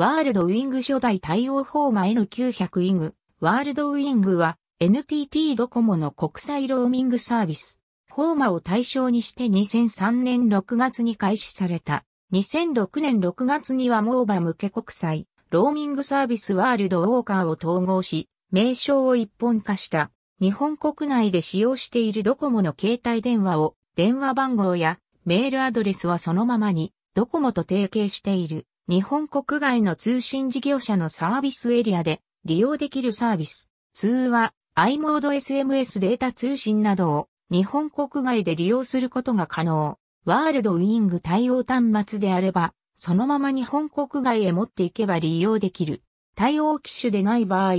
ワールドウィング初代対応フォーマ N900 イグ、ワールドウィングは NTT ドコモの国際ローミングサービス、フォーマを対象にして2003年6月に開始された。2006年6月にはモーバ向け国際、ローミングサービスワールドウォーカーを統合し、名称を一本化した。日本国内で使用しているドコモの携帯電話を、電話番号やメールアドレスはそのままに、ドコモと提携している。日本国外の通信事業者のサービスエリアで利用できるサービス、通話、i モード SMS データ通信などを日本国外で利用することが可能。ワールドウィング対応端末であれば、そのまま日本国外へ持っていけば利用できる。対応機種でない場合、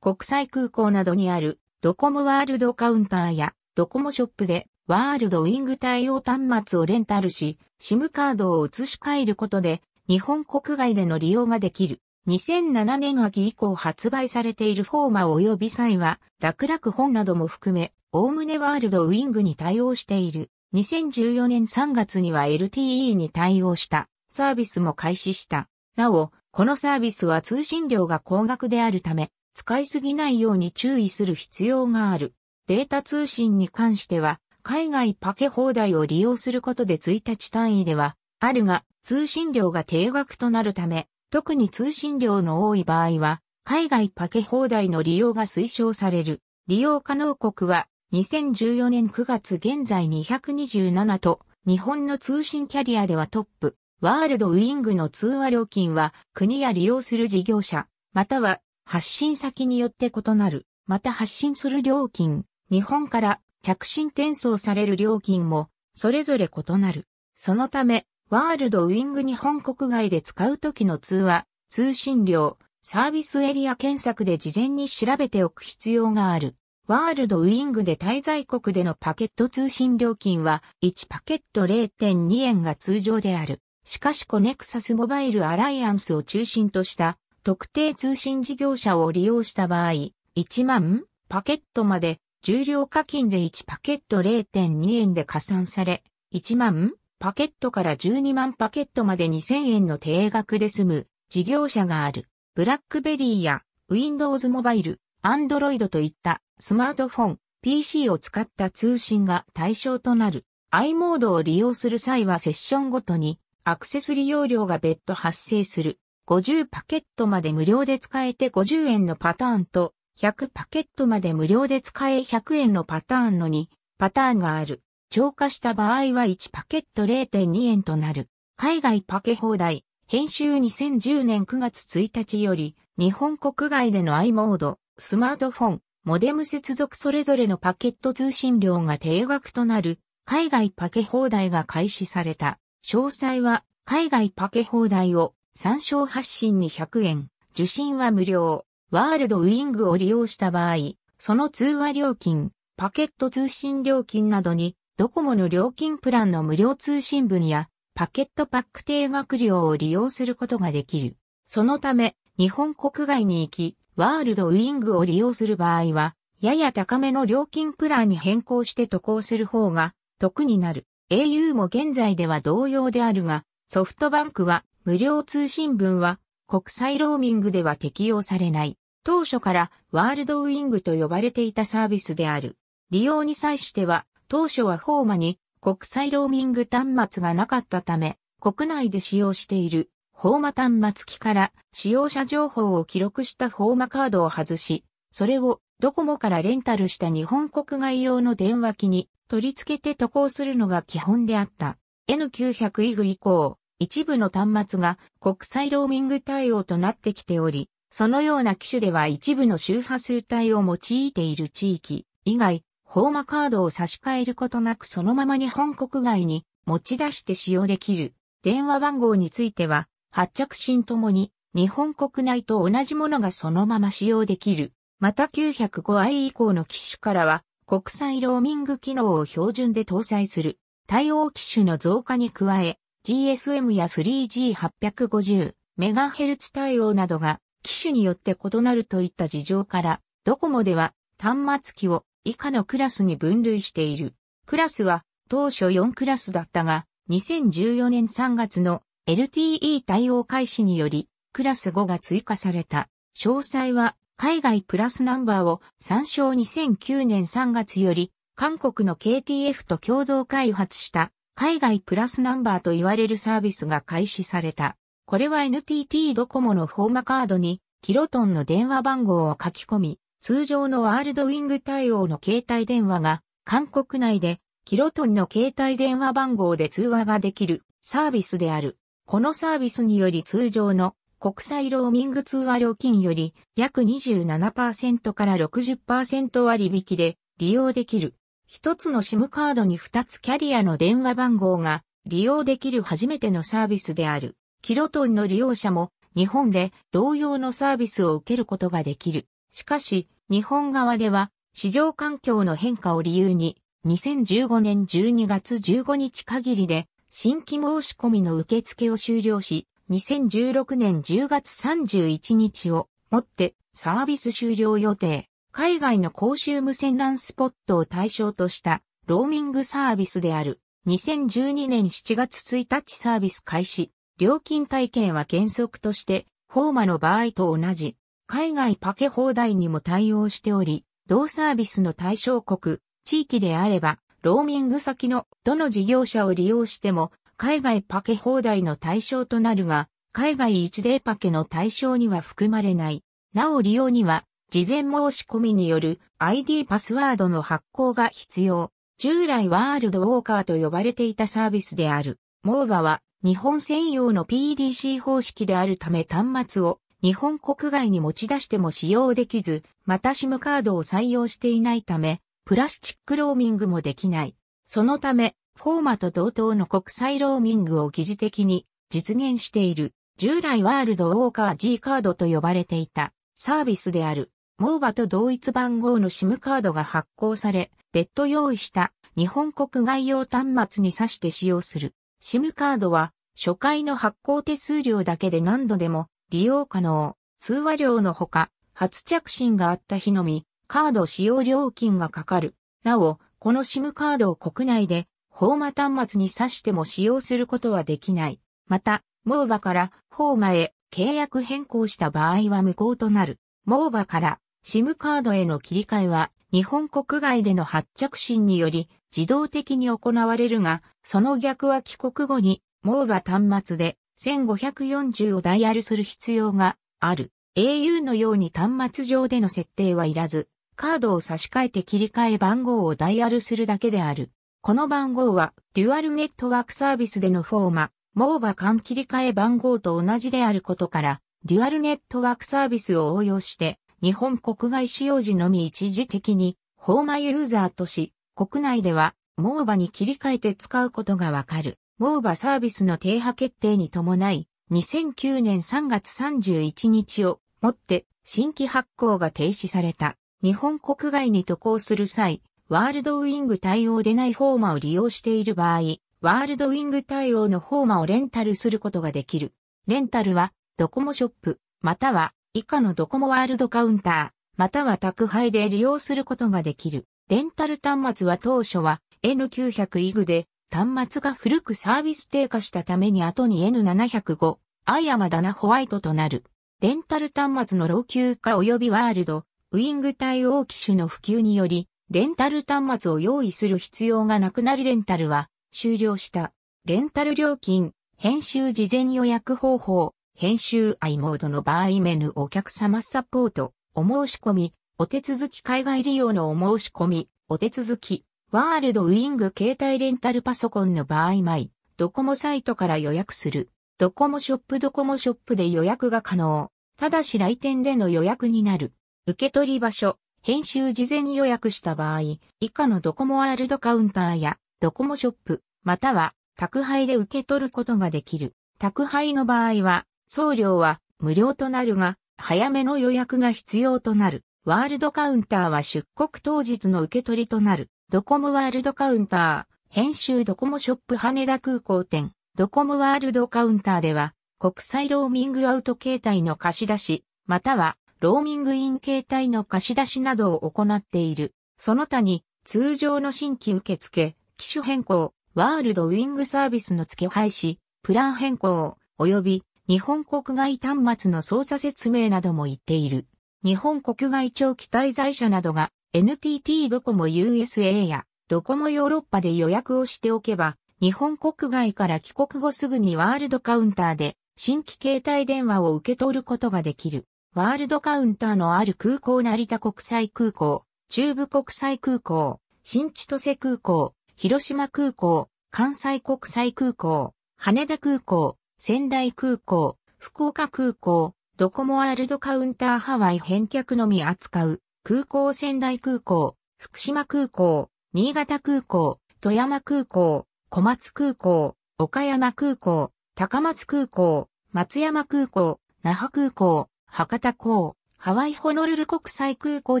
国際空港などにあるドコモワールドカウンターやドコモショップでワールドウィング対応端末をレンタルし、SIM カードを移し替えることで日本国外での利用ができる。2007年秋以降発売されているフォーマ及び際は、楽々本なども含め、おおむねワールドウィングに対応している。2014年3月には LTE に対応したサービスも開始した。なお、このサービスは通信量が高額であるため、使いすぎないように注意する必要がある。データ通信に関しては、海外パケ放題を利用することで1日単位では、あるが、通信料が定額となるため、特に通信量の多い場合は、海外パケ放題の利用が推奨される。利用可能国は、2014年9月現在227と、日本の通信キャリアではトップ。ワールドウィングの通話料金は、国や利用する事業者、または発信先によって異なる。また発信する料金、日本から着信転送される料金も、それぞれ異なる。そのため、ワールドウィング日本国外で使う時の通話、通信料、サービスエリア検索で事前に調べておく必要がある。ワールドウィングで滞在国でのパケット通信料金は1パケット0.2円が通常である。しかしコネクサスモバイルアライアンスを中心とした特定通信事業者を利用した場合、1万パケットまで重量課金で1パケット0.2円で加算され、1万パケットから12万パケットまで2000円の定額で済む事業者がある。ブラックベリーや Windows モバイル、Android といったスマートフォン、PC を使った通信が対象となる。i モードを利用する際はセッションごとにアクセス利用料が別途発生する。50パケットまで無料で使えて50円のパターンと100パケットまで無料で使え100円のパターンの2パターンがある。超過した場合は1パケット0.2円となる。海外パケ放題、編集2010年9月1日より、日本国外での i モード、スマートフォン、モデム接続それぞれのパケット通信量が定額となる、海外パケ放題が開始された。詳細は、海外パケ放題を、参照発信に100円、受信は無料、ワールドウィングを利用した場合、その通話料金、パケット通信料金などにドコモの料金プランの無料通信分やパケットパック定額料を利用することができる。そのため、日本国外に行き、ワールドウィングを利用する場合は、やや高めの料金プランに変更して渡航する方が得になる。au も現在では同様であるが、ソフトバンクは無料通信分は国際ローミングでは適用されない。当初からワールドウィングと呼ばれていたサービスである。利用に際しては当初はホーマに国際ローミング端末がなかったため、国内で使用しているホーマ端末機から使用者情報を記録したホーマカードを外し、それをドコモからレンタルした日本国外用の電話機に取り付けて渡航するのが基本であった。N900 イグ以降、一部の端末が国際ローミング対応となってきており、そのような機種では一部の周波数帯を用いている地域以外、ホーマカードを差し替えることなくそのまま日本国外に持ち出して使用できる。電話番号については、発着信ともに日本国内と同じものがそのまま使用できる。また 905i 以降の機種からは、国際ローミング機能を標準で搭載する。対応機種の増加に加え、GSM や 3G850MHz 対応などが機種によって異なるといった事情から、ドコモでは端末機を以下のクラスに分類している。クラスは当初4クラスだったが、2014年3月の LTE 対応開始により、クラス5が追加された。詳細は、海外プラスナンバーを参照2009年3月より、韓国の KTF と共同開発した海外プラスナンバーと言われるサービスが開始された。これは NTT ドコモのフォーマカードにキロトンの電話番号を書き込み、通常のワールドウィング対応の携帯電話が、韓国内で、キロトンの携帯電話番号で通話ができるサービスである。このサービスにより通常の国際ローミング通話料金より約27%から60%割引で利用できる。一つの SIM カードに二つキャリアの電話番号が利用できる初めてのサービスである。キロトンの利用者も日本で同様のサービスを受けることができる。しかし、日本側では市場環境の変化を理由に2015年12月15日限りで新規申し込みの受付を終了し2016年10月31日をもってサービス終了予定海外の公衆無線 LAN スポットを対象としたローミングサービスである2012年7月1日サービス開始料金体系は原則としてフォーマの場合と同じ海外パケ放題にも対応しており、同サービスの対象国、地域であれば、ローミング先のどの事業者を利用しても、海外パケ放題の対象となるが、海外一例パケの対象には含まれない。なお利用には、事前申し込みによる ID パスワードの発行が必要。従来ワールドウォーカーと呼ばれていたサービスである。モーバは日本専用の PDC 方式であるため端末を日本国外に持ち出しても使用できず、またシムカードを採用していないため、プラスチックローミングもできない。そのため、フォーマと同等の国際ローミングを疑似的に実現している。従来ワールドウォーカー G カードと呼ばれていたサービスである。モーバと同一番号のシムカードが発行され、別途用意した日本国外用端末に挿して使用する。シムカードは初回の発行手数料だけで何度でも利用可能、通話料のほか、初着信があった日のみ、カード使用料金がかかる。なお、この SIM カードを国内で、ホーマ端末に挿しても使用することはできない。また、モーバからホーマへ契約変更した場合は無効となる。モーバから SIM カードへの切り替えは、日本国外での発着信により自動的に行われるが、その逆は帰国後に、モーバ端末で1540をダイヤルする必要がある。au のように端末上での設定はいらず、カードを差し替えて切り替え番号をダイヤルするだけである。この番号は、デュアルネットワークサービスでのフォーマ、モーバ間切り替え番号と同じであることから、デュアルネットワークサービスを応用して、日本国外使用時のみ一時的に、フォーマユーザーとし、国内では、モーバに切り替えて使うことがわかる。モーバサービスの停波決定に伴い、2009年3月31日をもって新規発行が停止された。日本国外に渡航する際、ワールドウィング対応でないフォーマを利用している場合、ワールドウィング対応のフォーマをレンタルすることができる。レンタルは、ドコモショップ、または以下のドコモワールドカウンター、または宅配で利用することができる。レンタル端末は当初は N900 イグで端末が古くサービス低下したために後に N705、アイアマダナホワイトとなる。レンタル端末の老朽化及びワールド、ウィング対応機種の普及により、レンタル端末を用意する必要がなくなるレンタルは終了した。レンタル料金、編集事前予約方法、編集 i モードの場合メヌお客様サポート、お申し込み、お手続き海外利用のお申し込み、お手続き、ワールドウィング携帯レンタルパソコンの場合マイ、ドコモサイトから予約する。ドコモショップドコモショップで予約が可能。ただし来店での予約になる。受け取り場所、編集事前予約した場合、以下のドコモワールドカウンターやドコモショップ、または宅配で受け取ることができる。宅配の場合は、送料は無料となるが、早めの予約が必要となる。ワールドカウンターは出国当日の受け取りとなる。ドコモワールドカウンター、編集ドコモショップ羽田空港店、ドコモワールドカウンターでは、国際ローミングアウト形態の貸し出し、または、ローミングイン形態の貸し出しなどを行っている。その他に、通常の新規受付、機種変更、ワールドウィングサービスの付け廃止、プラン変更、及び日本国外端末の操作説明なども言っている。日本国外長期滞在者などが NTT ドコモ USA やドコモヨーロッパで予約をしておけば、日本国外から帰国後すぐにワールドカウンターで新規携帯電話を受け取ることができる。ワールドカウンターのある空港成田国際空港、中部国際空港、新千歳空港、広島空港、関西国際空港、羽田空港、仙台空港、福岡空港、ドコモワールドカウンターハワイ返却のみ扱う空港仙台空港、福島空港、新潟空港、富山空港、小松空港、岡山空港、高松空港、松山空港、那覇空港、博多港、ハワイホノルル国際空港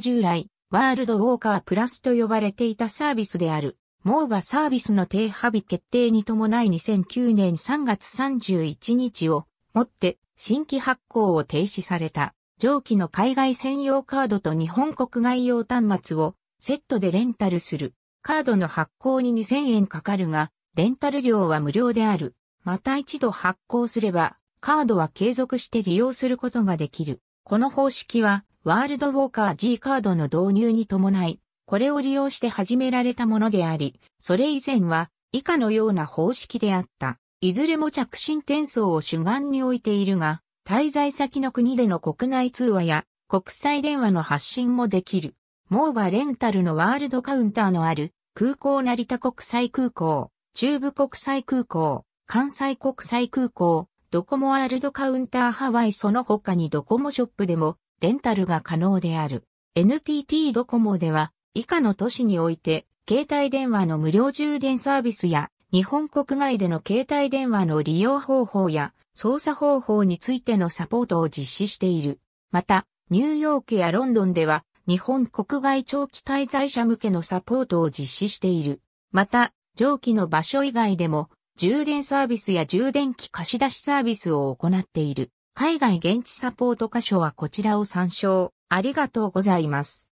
従来、ワールドウォーカープラスと呼ばれていたサービスである。モーバサービスの停波日決定に伴い2009年3月31日をもって新規発行を停止された。上記の海外専用カードと日本国外用端末をセットでレンタルする。カードの発行に2000円かかるが、レンタル料は無料である。また一度発行すれば、カードは継続して利用することができる。この方式は、ワールドウォーカー G カードの導入に伴い、これを利用して始められたものであり、それ以前は以下のような方式であった。いずれも着信転送を主眼に置いているが、滞在先の国での国内通話や国際電話の発信もできる。モーバレンタルのワールドカウンターのある空港成田国際空港、中部国際空港、関西国際空港、ドコモワールドカウンターハワイその他にドコモショップでもレンタルが可能である。NTT ドコモでは以下の都市において携帯電話の無料充電サービスや日本国外での携帯電話の利用方法や操作方法についてのサポートを実施している。また、ニューヨークやロンドンでは日本国外長期滞在者向けのサポートを実施している。また、上記の場所以外でも充電サービスや充電器貸し出しサービスを行っている。海外現地サポート箇所はこちらを参照。ありがとうございます。